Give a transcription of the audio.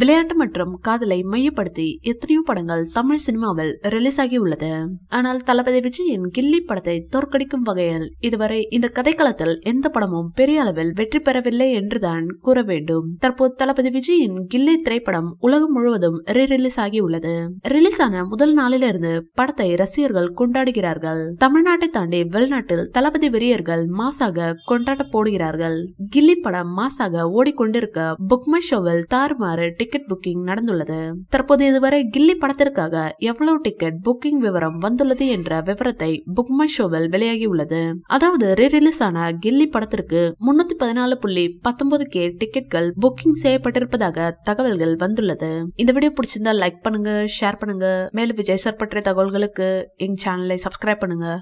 விளையாட்டு மற்றும் காதலை மையப்படுத்தி எத்தனையோ படங்கள் தமிழ் சினிமாவில் ரிலீஸ் ஆகி உள்ளது ஆனால் தளபதி விஜயின் கில்லி படத்தை தோற்கடிக்கும் வகையில் இதுவரை இந்த கதைக்களத்தில் எந்த படமும் பெரிய அளவில் வெற்றி பெறவில்லை என்றுதான் கூற வேண்டும் தற்போது தளபதி விஜயின் கில்லி திரைப்படம் உலகம் முழுவதும் ரீ ரிலீஸ் ஆகி உள்ளது ரிலீஸ் ஆன முதல் நாளிலிருந்து படத்தை ரசிகர்கள் கொண்டாடுகிறார்கள் தமிழ்நாட்டை தாண்டி வெளிநாட்டில் தளபதி வெறியர்கள் மாசாக கொண்டாட போடுகிறார்கள் கில்லி படம் மாசாக ஓடிக்கொண்டிருக்க புக்மை ஷோவில் தாறுமாறு டிக்கெட் புக்கிங் நடந்துள்ளது தற்போது இதுவரை கில்லி படத்திற்காக எவ்வளவு டிக்கெட் புக்கிங் விவரம் வந்துள்ளது என்ற விவரத்தை புக் மை ஷோவில் வெளியாகியுள்ளது அதாவது ரீ ரிலீஸ் ஆன கில்லி படத்திற்கு முன்னூத்தி பதினாலு புள்ளி பத்தொன்பது கே டிக்கெட்கள் புக்கிங் செய்யப்பட்டிருப்பதாக தகவல்கள் வந்துள்ளது இந்த வீடியோ பிடிச்சிருந்தா லைக் பண்ணுங்க ஷேர் பண்ணுங்க மேலும் விஜய் சார் பற்றிய தகவல்களுக்கு எங்க சேனலை சப்ஸ்கிரைப் பண்ணுங்க